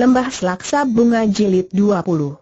Lembah Selaksa Bunga Jilid 20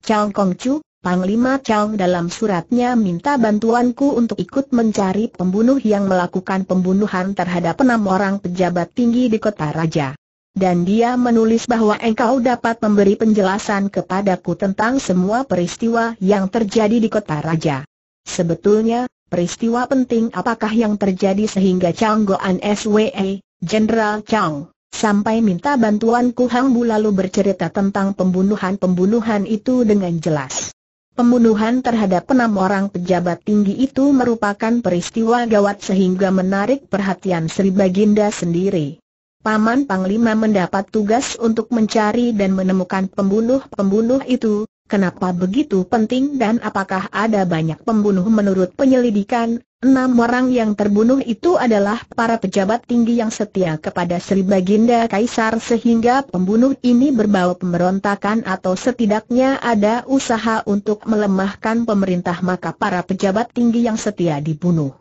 Chao Kong Chu, Panglima Chao dalam suratnya minta bantuanku untuk ikut mencari pembunuh yang melakukan pembunuhan terhadap enam orang pejabat tinggi di kota raja. Dan dia menulis bahwa engkau dapat memberi penjelasan kepadaku tentang semua peristiwa yang terjadi di kota raja. Sebetulnya, peristiwa penting apakah yang terjadi sehingga Chang Goan SWE, Jenderal Chang Sampai minta bantuan Ku Hang Bu lalu bercerita tentang pembunuhan-pembunuhan itu dengan jelas. Pembunuhan terhadap enam orang pejabat tinggi itu merupakan peristiwa gawat sehingga menarik perhatian Sri Baginda sendiri. Paman Panglima mendapat tugas untuk mencari dan menemukan pembunuh-pembunuh itu, Kenapa begitu penting dan apakah ada banyak pembunuh menurut penyelidikan? Enam orang yang terbunuh itu adalah para pejabat tinggi yang setia kepada Sri Baginda Kaisar sehingga pembunuh ini berbau pemberontakan atau setidaknya ada usaha untuk melemahkan pemerintah maka para pejabat tinggi yang setia dibunuh.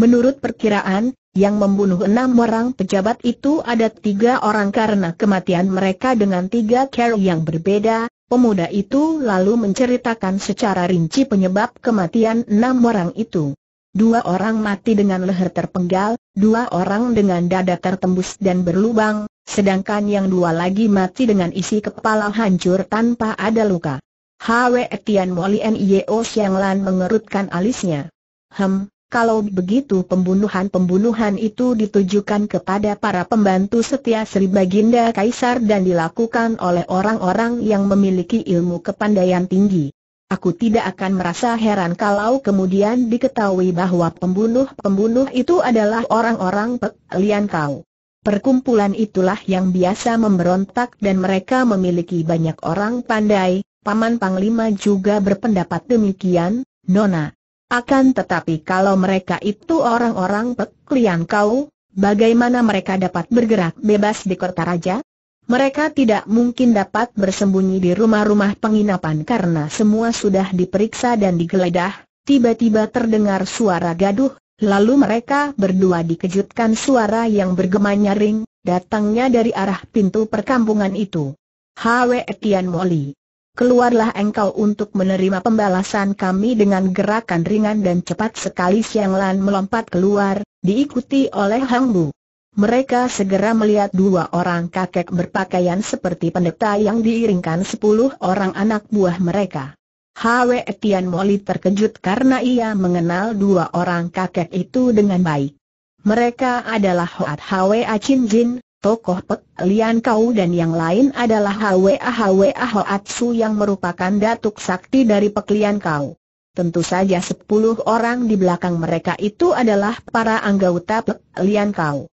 Menurut perkiraan, yang membunuh enam orang pejabat itu ada tiga orang karena kematian mereka dengan tiga cara yang berbeda, Pemuda itu lalu menceritakan secara rinci penyebab kematian enam orang itu. Dua orang mati dengan leher terpenggal, dua orang dengan dada tertembus dan berlubang, sedangkan yang dua lagi mati dengan isi kepala hancur tanpa ada luka. Hwe Etian Moli Nio Siang Lan mengerutkan alisnya. Hem, kalau begitu pembunuhan-pembunuhan itu ditujukan kepada para pembantu setia Sri Baginda Kaisar dan dilakukan oleh orang-orang yang memiliki ilmu kepandaian tinggi. Aku tidak akan merasa heran kalau kemudian diketahui bahwa pembunuh-pembunuh itu adalah orang-orang pelian kau. Perkumpulan itulah yang biasa memberontak dan mereka memiliki banyak orang pandai, Paman Panglima juga berpendapat demikian, Nona. Akan tetapi kalau mereka itu orang-orang peklian kau, bagaimana mereka dapat bergerak bebas di kota raja? Mereka tidak mungkin dapat bersembunyi di rumah-rumah penginapan karena semua sudah diperiksa dan digeledah. Tiba-tiba terdengar suara gaduh, lalu mereka berdua dikejutkan suara yang bergema nyaring, datangnya dari arah pintu perkampungan itu. Hwe Tian Moli keluarlah engkau untuk menerima pembalasan kami dengan gerakan ringan dan cepat sekali Siang Lan melompat keluar, diikuti oleh Hang Bu. Mereka segera melihat dua orang kakek berpakaian seperti pendeta yang diiringkan sepuluh orang anak buah mereka. Hwe Tian Moli terkejut karena ia mengenal dua orang kakek itu dengan baik. Mereka adalah Hoat Hwe Achin Jin, Tokoh Pek Lian Kau dan yang lain adalah Hwa Hwa Hoatsu yang merupakan datuk sakti dari Pek Lian Kau. Tentu saja sepuluh orang di belakang mereka itu adalah para anggota Pek Lian Kau.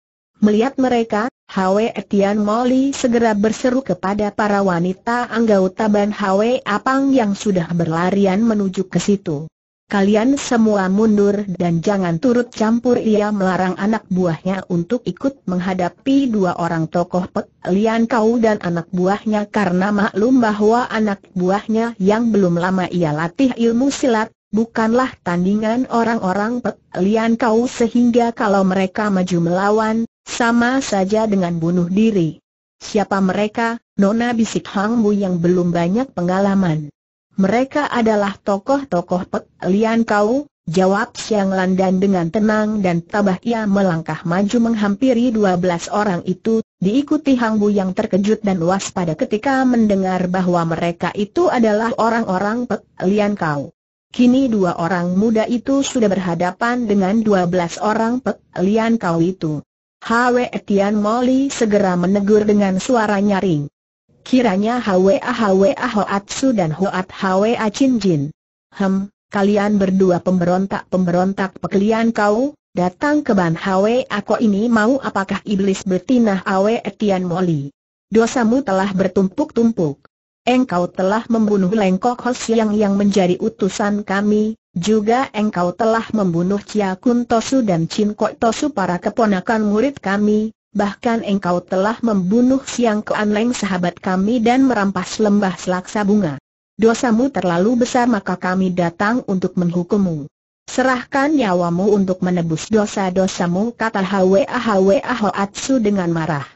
Melihat mereka, Hwe Tian Moli segera berseru kepada para wanita anggota Ban Hwe Apang yang sudah berlarian menuju ke situ kalian semua mundur dan jangan turut campur ia melarang anak buahnya untuk ikut menghadapi dua orang tokoh Pek Lian Kau dan anak buahnya karena maklum bahwa anak buahnya yang belum lama ia latih ilmu silat, bukanlah tandingan orang-orang Pek Lian Kau sehingga kalau mereka maju melawan, sama saja dengan bunuh diri. Siapa mereka? Nona bisik Hang Bu yang belum banyak pengalaman mereka adalah tokoh-tokoh Pek Lian Kau, jawab Siang Landan dengan tenang dan tabah ia melangkah maju menghampiri dua belas orang itu, diikuti Hang Bu yang terkejut dan waspada ketika mendengar bahwa mereka itu adalah orang-orang Pek Lian Kau. Kini dua orang muda itu sudah berhadapan dengan dua belas orang Pek Lian Kau itu. Hwe Etian Moli segera menegur dengan suara nyaring. Kiranya Hwa Hwa Hoatsu dan Hoat Hwa Chin Jin. Hem, kalian berdua pemberontak-pemberontak pekelian kau, datang ke Ban Hwa aku ini mau apakah iblis betina Awe Etian Moli. Dosamu telah bertumpuk-tumpuk. Engkau telah membunuh Lengkok Hos yang yang menjadi utusan kami, juga engkau telah membunuh Chia Kun Tosu dan Chin Kok Tosu para keponakan murid kami, bahkan engkau telah membunuh Siang Kuan sahabat kami dan merampas lembah selaksa bunga. Dosamu terlalu besar maka kami datang untuk menghukummu. Serahkan nyawamu untuk menebus dosa-dosamu kata Hwa Hwa Hoatsu dengan marah.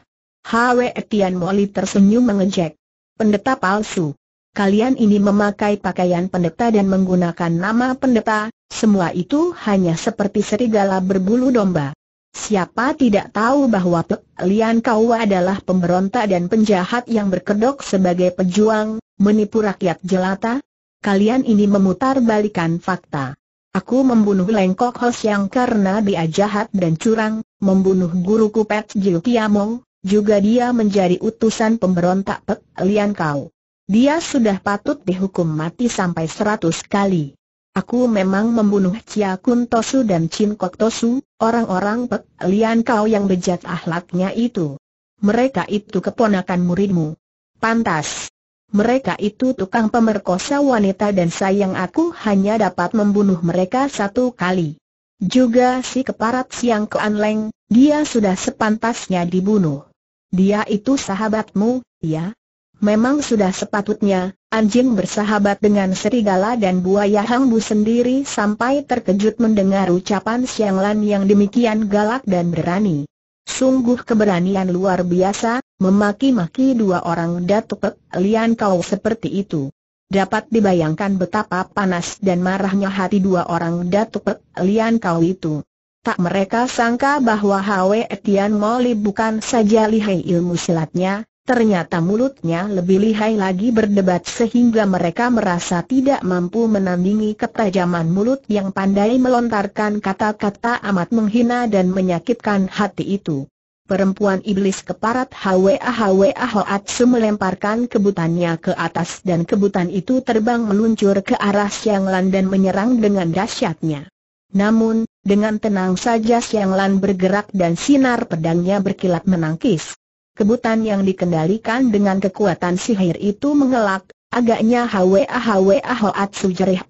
Hwa Tian Moli tersenyum mengejek. Pendeta palsu. Kalian ini memakai pakaian pendeta dan menggunakan nama pendeta, semua itu hanya seperti serigala berbulu domba. Siapa tidak tahu bahwa Pek Lian Kau adalah pemberontak dan penjahat yang berkedok sebagai pejuang, menipu rakyat jelata? Kalian ini memutar balikan fakta. Aku membunuh Lengkok Hos yang karena dia jahat dan curang, membunuh guruku Pek Jiu Kiamong, juga dia menjadi utusan pemberontak Pek Lian Kau. Dia sudah patut dihukum mati sampai seratus kali. Aku memang membunuh Cia Kun Tosu dan Chin Kok Tosu, orang-orang Pek Lian Kau yang bejat ahlaknya itu. Mereka itu keponakan muridmu. Pantas. Mereka itu tukang pemerkosa wanita dan sayang aku hanya dapat membunuh mereka satu kali. Juga si keparat siang Ke Leng, dia sudah sepantasnya dibunuh. Dia itu sahabatmu, ya? Memang sudah sepatutnya, Anjing bersahabat dengan serigala dan buaya Hang Bu sendiri sampai terkejut mendengar ucapan Siang Lan yang demikian galak dan berani. Sungguh keberanian luar biasa, memaki-maki dua orang Datuk Lian Kau seperti itu. Dapat dibayangkan betapa panas dan marahnya hati dua orang Datuk Lian Kau itu. Tak mereka sangka bahwa Hwe Etian Moli bukan saja lihai ilmu silatnya, Ternyata mulutnya lebih lihai lagi berdebat sehingga mereka merasa tidak mampu menandingi ketajaman mulut yang pandai melontarkan kata-kata amat menghina dan menyakitkan hati itu. Perempuan iblis keparat Hwa Hwa Hoatsu melemparkan kebutannya ke atas dan kebutan itu terbang meluncur ke arah Siang Lan dan menyerang dengan dahsyatnya. Namun, dengan tenang saja Siang Lan bergerak dan sinar pedangnya berkilat menangkis. Kebutan yang dikendalikan dengan kekuatan sihir itu mengelak, agaknya Hwa Hwa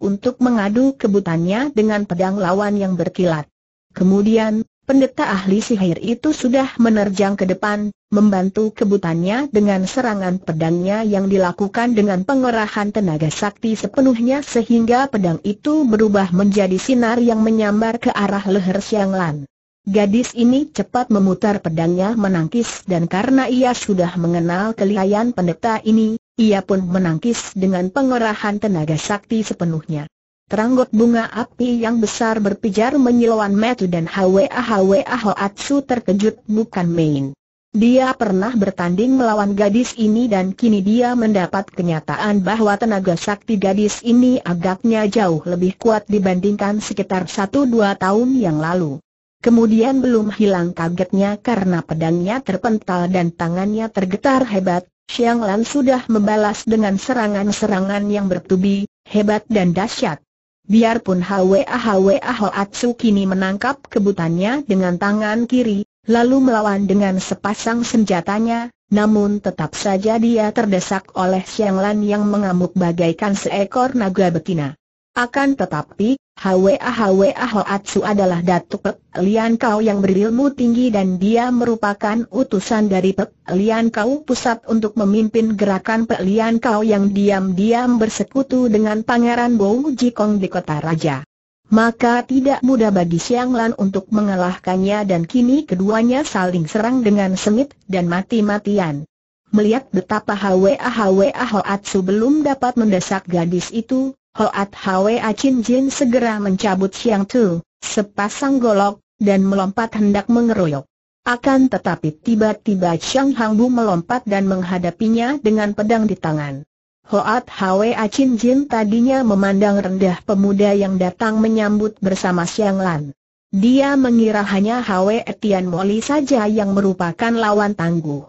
untuk mengadu kebutannya dengan pedang lawan yang berkilat. Kemudian, pendeta ahli sihir itu sudah menerjang ke depan, membantu kebutannya dengan serangan pedangnya yang dilakukan dengan pengerahan tenaga sakti sepenuhnya sehingga pedang itu berubah menjadi sinar yang menyambar ke arah leher Siang Lan. Gadis ini cepat memutar pedangnya menangkis dan karena ia sudah mengenal kelihayan pendeta ini, ia pun menangkis dengan pengerahan tenaga sakti sepenuhnya. Teranggot bunga api yang besar berpijar menyilauan metu dan Hwa Hwa Atsu terkejut bukan main. Dia pernah bertanding melawan gadis ini dan kini dia mendapat kenyataan bahwa tenaga sakti gadis ini agaknya jauh lebih kuat dibandingkan sekitar 1-2 tahun yang lalu. Kemudian belum hilang kagetnya karena pedangnya terpental dan tangannya tergetar hebat, Xiang Lan sudah membalas dengan serangan-serangan yang bertubi, hebat dan dahsyat. Biarpun Hwa Hwa Hoatsu kini menangkap kebutannya dengan tangan kiri, lalu melawan dengan sepasang senjatanya, namun tetap saja dia terdesak oleh Xiang Lan yang mengamuk bagaikan seekor naga betina. Akan tetapi, Hwa Hwa Hoatsu adalah Datuk Pek Lian Kau yang berilmu tinggi dan dia merupakan utusan dari Pek Lian Kau pusat untuk memimpin gerakan Pek Lian Kau yang diam-diam bersekutu dengan Pangeran Bo Jikong di kota raja. Maka tidak mudah bagi Siang Lan untuk mengalahkannya dan kini keduanya saling serang dengan sengit dan mati-matian. Melihat betapa Hwa Hwa Hoatsu belum dapat mendesak gadis itu, Hoat A Chin Jin segera mencabut Siang Tu, sepasang golok, dan melompat hendak mengeroyok. Akan tetapi tiba-tiba Chang Hang Bu melompat dan menghadapinya dengan pedang di tangan. Hoat A Chin Jin tadinya memandang rendah pemuda yang datang menyambut bersama Siang Lan. Dia mengira hanya Hwe Etian Moli saja yang merupakan lawan tangguh.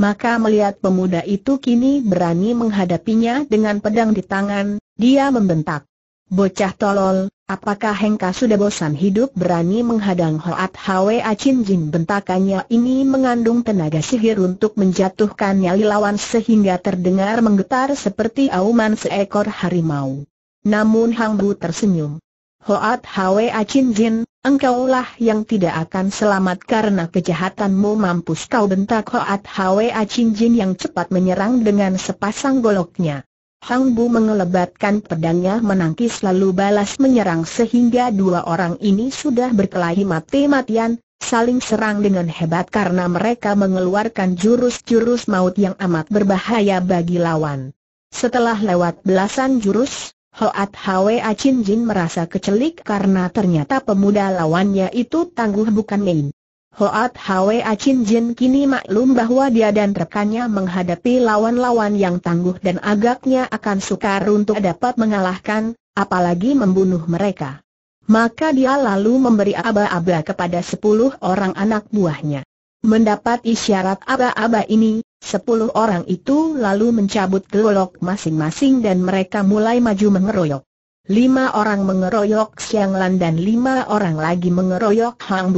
Maka melihat pemuda itu kini berani menghadapinya dengan pedang di tangan, dia membentak. Bocah tolol, apakah Hengka sudah bosan hidup berani menghadang Hoat Hwe Acin Jin bentakannya ini mengandung tenaga sihir untuk menjatuhkan nyali lawan sehingga terdengar menggetar seperti auman seekor harimau. Namun Hang Bu tersenyum. Hoat Hwe Acin Jin, engkaulah yang tidak akan selamat karena kejahatanmu mampus kau bentak Hoat Hwe Acin Jin yang cepat menyerang dengan sepasang goloknya. Hang Bu mengelebatkan pedangnya menangkis lalu balas menyerang sehingga dua orang ini sudah berkelahi mati-matian, saling serang dengan hebat karena mereka mengeluarkan jurus-jurus maut yang amat berbahaya bagi lawan. Setelah lewat belasan jurus, Hoat Hwe Acin Jin merasa kecelik karena ternyata pemuda lawannya itu tangguh bukan main. Hoat Hwe Chin Jin kini maklum bahwa dia dan rekannya menghadapi lawan-lawan yang tangguh dan agaknya akan sukar untuk dapat mengalahkan, apalagi membunuh mereka. Maka dia lalu memberi aba-aba kepada sepuluh orang anak buahnya. Mendapat isyarat aba-aba ini, sepuluh orang itu lalu mencabut gelolok masing-masing dan mereka mulai maju mengeroyok. Lima orang mengeroyok Siang Lan dan lima orang lagi mengeroyok Hang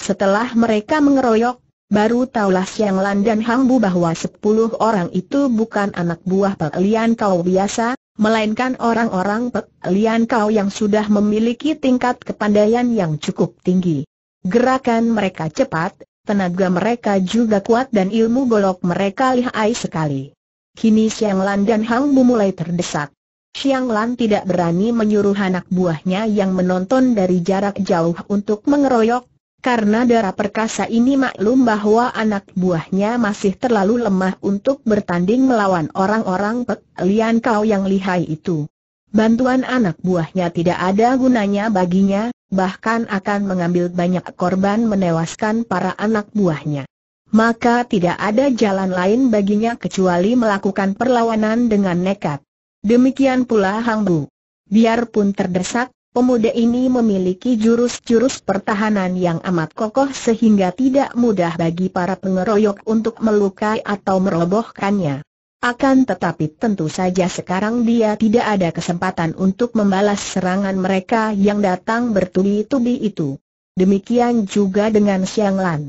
setelah mereka mengeroyok, baru taulah Siang Lan dan Hang Bu bahwa sepuluh orang itu bukan anak buah Pek Lian Kau biasa, melainkan orang-orang Pek Lian Kau yang sudah memiliki tingkat kepandaian yang cukup tinggi. Gerakan mereka cepat, tenaga mereka juga kuat dan ilmu golok mereka lihai sekali. Kini Siang Lan dan Hang Bu mulai terdesak. Siang Lan tidak berani menyuruh anak buahnya yang menonton dari jarak jauh untuk mengeroyok, karena darah perkasa ini maklum bahwa anak buahnya masih terlalu lemah untuk bertanding melawan orang-orang Pek Kau yang lihai itu. Bantuan anak buahnya tidak ada gunanya baginya, bahkan akan mengambil banyak korban menewaskan para anak buahnya. Maka tidak ada jalan lain baginya kecuali melakukan perlawanan dengan nekat. Demikian pula Hang Bu. Biarpun terdesak, Pemuda ini memiliki jurus-jurus pertahanan yang amat kokoh sehingga tidak mudah bagi para pengeroyok untuk melukai atau merobohkannya. Akan tetapi tentu saja sekarang dia tidak ada kesempatan untuk membalas serangan mereka yang datang bertubi-tubi itu. Demikian juga dengan Xiang Lan.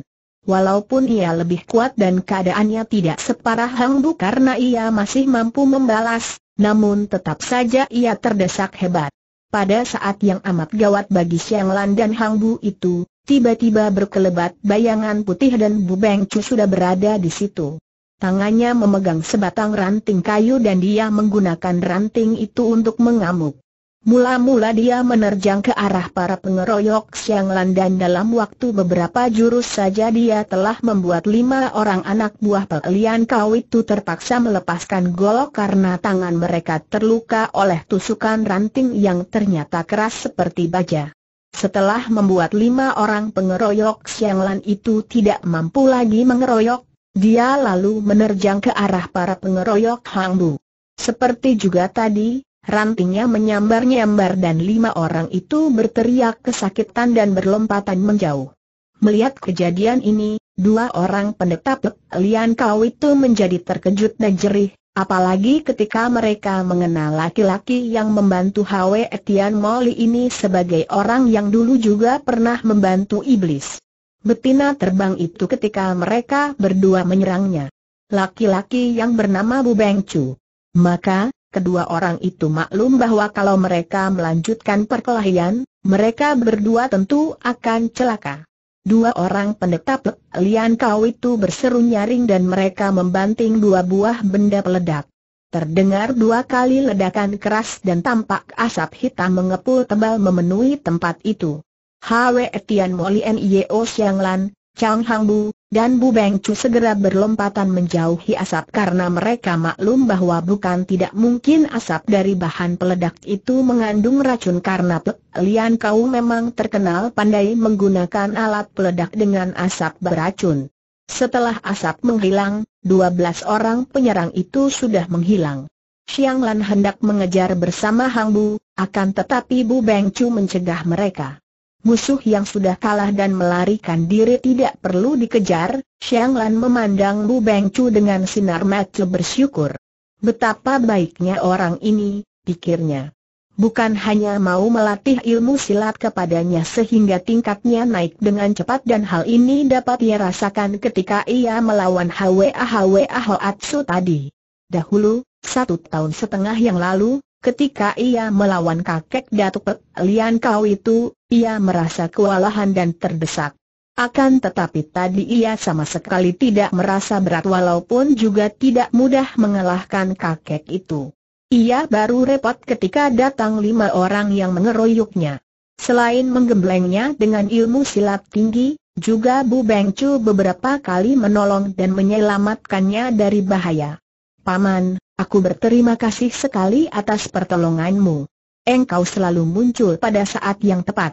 Walaupun ia lebih kuat dan keadaannya tidak separah Hang Bu karena ia masih mampu membalas, namun tetap saja ia terdesak hebat. Pada saat yang amat gawat bagi Siang Lan dan Hang Bu itu, tiba-tiba berkelebat bayangan putih dan Bu Beng Chu sudah berada di situ. Tangannya memegang sebatang ranting kayu dan dia menggunakan ranting itu untuk mengamuk. Mula-mula dia menerjang ke arah para pengeroyok Siang Lan dan dalam waktu beberapa jurus saja dia telah membuat lima orang anak buah pelian kau itu terpaksa melepaskan golok karena tangan mereka terluka oleh tusukan ranting yang ternyata keras seperti baja. Setelah membuat lima orang pengeroyok Siang Lan itu tidak mampu lagi mengeroyok, dia lalu menerjang ke arah para pengeroyok Hang Bu. Seperti juga tadi, Rantingnya menyambar-nyambar dan lima orang itu berteriak kesakitan dan berlompatan menjauh. Melihat kejadian ini, dua orang pendeta Pek Lian Kau itu menjadi terkejut dan jerih, apalagi ketika mereka mengenal laki-laki yang membantu Hwe Etian Moli ini sebagai orang yang dulu juga pernah membantu iblis. Betina terbang itu ketika mereka berdua menyerangnya. Laki-laki yang bernama Bu Beng Chu. Maka, kedua orang itu maklum bahwa kalau mereka melanjutkan perkelahian, mereka berdua tentu akan celaka. Dua orang pendeta Pek Lian Kau itu berseru nyaring dan mereka membanting dua buah benda peledak. Terdengar dua kali ledakan keras dan tampak asap hitam mengepul tebal memenuhi tempat itu. Hwe Tian Lian Yeo Siang Chang Hang Bu, dan Bu Beng segera berlompatan menjauhi asap karena mereka maklum bahwa bukan tidak mungkin asap dari bahan peledak itu mengandung racun karena Pek Lian Kau memang terkenal pandai menggunakan alat peledak dengan asap beracun. Setelah asap menghilang, 12 orang penyerang itu sudah menghilang. Xiang Lan hendak mengejar bersama Hang Bu, akan tetapi Bu Beng mencegah mereka. Musuh yang sudah kalah dan melarikan diri tidak perlu dikejar, Xiang Lan memandang Lu Beng Chu dengan sinar mata bersyukur. Betapa baiknya orang ini, pikirnya. Bukan hanya mau melatih ilmu silat kepadanya sehingga tingkatnya naik dengan cepat dan hal ini dapat ia rasakan ketika ia melawan Hwa Hwa Hoatsu tadi. Dahulu, satu tahun setengah yang lalu, ketika ia melawan kakek Datuk Lian Kau itu, ia merasa kewalahan dan terdesak. Akan tetapi tadi ia sama sekali tidak merasa berat walaupun juga tidak mudah mengalahkan kakek itu. Ia baru repot ketika datang lima orang yang mengeroyoknya. Selain menggemblengnya dengan ilmu silat tinggi, juga Bu Beng beberapa kali menolong dan menyelamatkannya dari bahaya. Paman, aku berterima kasih sekali atas pertolonganmu. Engkau selalu muncul pada saat yang tepat.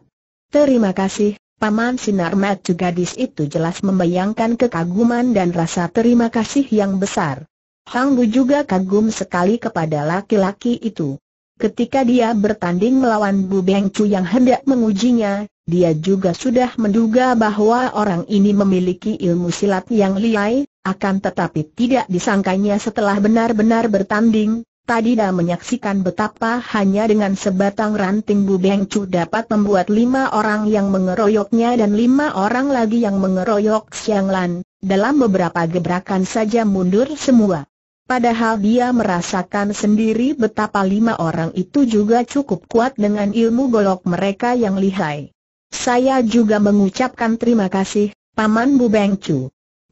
Terima kasih, Paman Sinar Matu gadis itu jelas membayangkan kekaguman dan rasa terima kasih yang besar. Hang Bu juga kagum sekali kepada laki-laki itu. Ketika dia bertanding melawan Bu Beng Chu yang hendak mengujinya, dia juga sudah menduga bahwa orang ini memiliki ilmu silat yang liai, akan tetapi tidak disangkanya setelah benar-benar bertanding, Tadi dah menyaksikan betapa hanya dengan sebatang ranting Bu Beng dapat membuat lima orang yang mengeroyoknya dan lima orang lagi yang mengeroyok Xiang Lan, dalam beberapa gebrakan saja mundur semua. Padahal dia merasakan sendiri betapa lima orang itu juga cukup kuat dengan ilmu golok mereka yang lihai. Saya juga mengucapkan terima kasih, Paman Bu Beng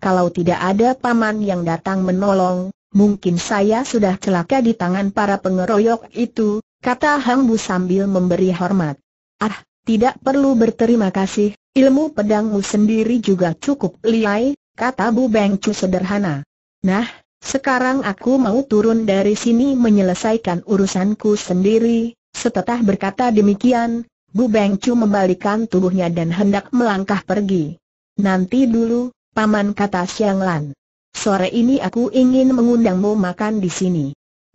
Kalau tidak ada paman yang datang menolong, Mungkin saya sudah celaka di tangan para pengeroyok itu, kata Hang Bu sambil memberi hormat. Ah, tidak perlu berterima kasih, ilmu pedangmu sendiri juga cukup liai, kata Bu Bengcu sederhana. Nah, sekarang aku mau turun dari sini menyelesaikan urusanku sendiri, setelah berkata demikian, Bu Bengcu membalikan tubuhnya dan hendak melangkah pergi. Nanti dulu, Paman kata Siang Lan sore ini aku ingin mengundangmu makan di sini.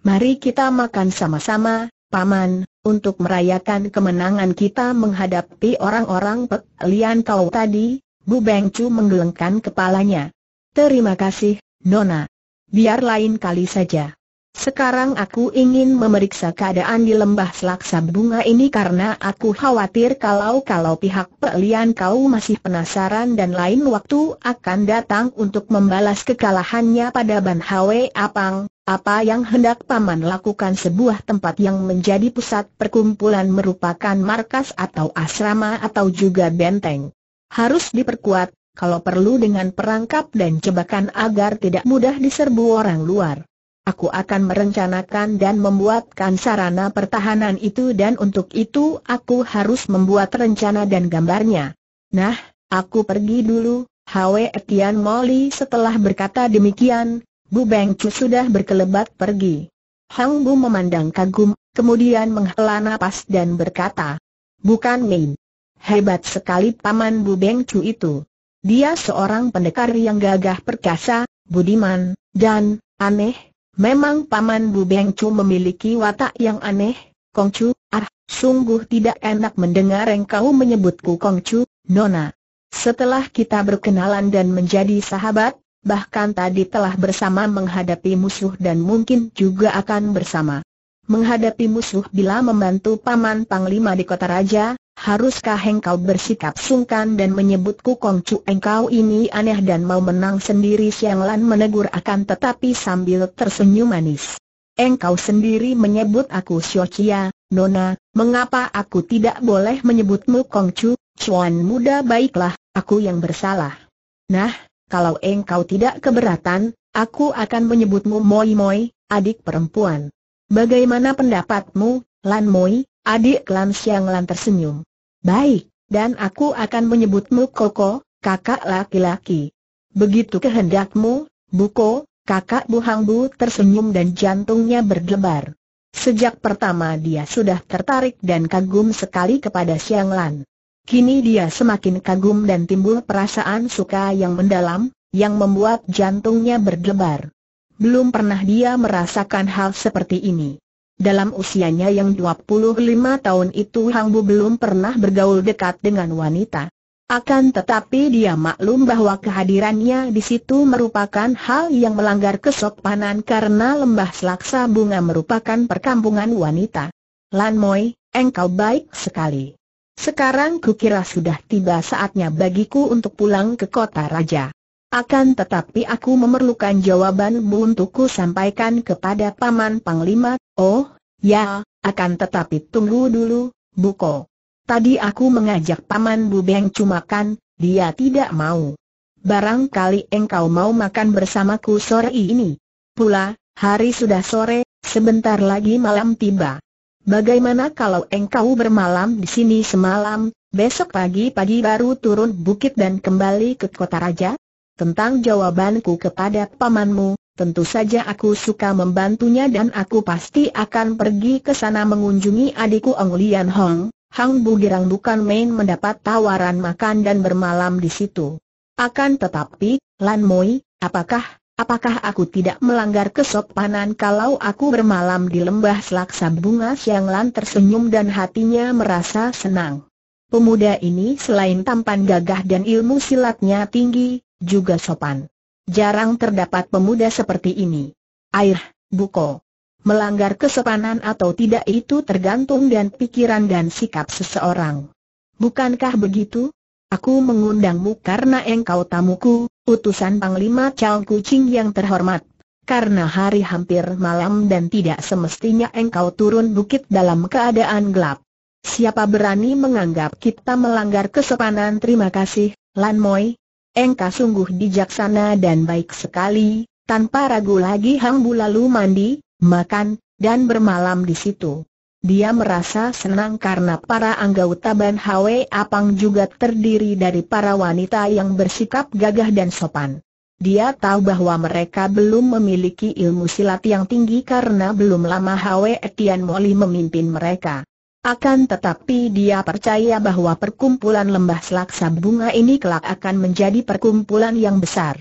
Mari kita makan sama-sama, Paman, untuk merayakan kemenangan kita menghadapi orang-orang Pek Lian kau tadi, Bu Bengcu menggelengkan kepalanya. Terima kasih, Nona. Biar lain kali saja. Sekarang aku ingin memeriksa keadaan di lembah selaksa bunga ini karena aku khawatir kalau-kalau pihak pelian kau masih penasaran dan lain waktu akan datang untuk membalas kekalahannya pada Ban Hwe Apang, apa yang hendak Paman lakukan sebuah tempat yang menjadi pusat perkumpulan merupakan markas atau asrama atau juga benteng. Harus diperkuat, kalau perlu dengan perangkap dan jebakan agar tidak mudah diserbu orang luar aku akan merencanakan dan membuatkan sarana pertahanan itu dan untuk itu aku harus membuat rencana dan gambarnya. Nah, aku pergi dulu, Hwe Etian Moli setelah berkata demikian, Bu Beng Chu sudah berkelebat pergi. Hang Bu memandang kagum, kemudian menghela nafas dan berkata, Bukan main. Hebat sekali paman Bu Beng Chu itu. Dia seorang pendekar yang gagah perkasa, budiman, dan, aneh, Memang Paman Bu Beng memiliki watak yang aneh, Kongcu. Chu, ah, sungguh tidak enak mendengar engkau menyebutku Kongcu, Nona. Setelah kita berkenalan dan menjadi sahabat, bahkan tadi telah bersama menghadapi musuh dan mungkin juga akan bersama menghadapi musuh bila membantu Paman Panglima di kota raja, haruskah engkau bersikap sungkan dan menyebutku kongcu engkau ini aneh dan mau menang sendiri Siang Lan menegur akan tetapi sambil tersenyum manis. Engkau sendiri menyebut aku Xiochia, Nona, mengapa aku tidak boleh menyebutmu Kongcu, Cuan muda baiklah, aku yang bersalah. Nah, kalau engkau tidak keberatan, aku akan menyebutmu Moi Moi, adik perempuan. Bagaimana pendapatmu, Lan Mui? Adik Lan Siang Lan tersenyum. Baik, dan aku akan menyebutmu Koko, kakak laki-laki. Begitu kehendakmu, Buko, kakak Bu Hang Bu tersenyum dan jantungnya berdebar. Sejak pertama dia sudah tertarik dan kagum sekali kepada Siang Lan. Kini dia semakin kagum dan timbul perasaan suka yang mendalam, yang membuat jantungnya berdebar belum pernah dia merasakan hal seperti ini. Dalam usianya yang 25 tahun itu Hang Bu belum pernah bergaul dekat dengan wanita. Akan tetapi dia maklum bahwa kehadirannya di situ merupakan hal yang melanggar kesopanan karena lembah selaksa bunga merupakan perkampungan wanita. Lan Moi, engkau baik sekali. Sekarang kukira sudah tiba saatnya bagiku untuk pulang ke kota raja. Akan tetapi aku memerlukan jawabanmu untukku sampaikan kepada Paman Panglima, oh, ya, akan tetapi tunggu dulu, Buko. Tadi aku mengajak Paman cuma kan, dia tidak mau. Barangkali engkau mau makan bersamaku sore ini. Pula, hari sudah sore, sebentar lagi malam tiba. Bagaimana kalau engkau bermalam di sini semalam, besok pagi-pagi baru turun bukit dan kembali ke kota raja? Tentang jawabanku kepada pamanmu, tentu saja aku suka membantunya dan aku pasti akan pergi ke sana mengunjungi adikku Ong Lian Hong. Hang Bu girang bukan main mendapat tawaran makan dan bermalam di situ. Akan tetapi, Lan Moi, apakah, apakah aku tidak melanggar kesopanan kalau aku bermalam di lembah selaksa bunga Siang Lan tersenyum dan hatinya merasa senang. Pemuda ini selain tampan gagah dan ilmu silatnya tinggi, juga sopan. Jarang terdapat pemuda seperti ini. Air, Buko. Melanggar kesopanan atau tidak itu tergantung dan pikiran dan sikap seseorang. Bukankah begitu? Aku mengundangmu karena engkau tamuku, utusan Panglima Chow Kucing yang terhormat. Karena hari hampir malam dan tidak semestinya engkau turun bukit dalam keadaan gelap. Siapa berani menganggap kita melanggar kesopanan? Terima kasih, Lan Moi, Engka sungguh bijaksana dan baik sekali, tanpa ragu lagi Hang Bu lalu mandi, makan, dan bermalam di situ. Dia merasa senang karena para anggota Ban Hwe Apang juga terdiri dari para wanita yang bersikap gagah dan sopan. Dia tahu bahwa mereka belum memiliki ilmu silat yang tinggi karena belum lama Hwe Etian Moli memimpin mereka. Akan tetapi dia percaya bahwa perkumpulan lembah selaksa bunga ini kelak akan menjadi perkumpulan yang besar.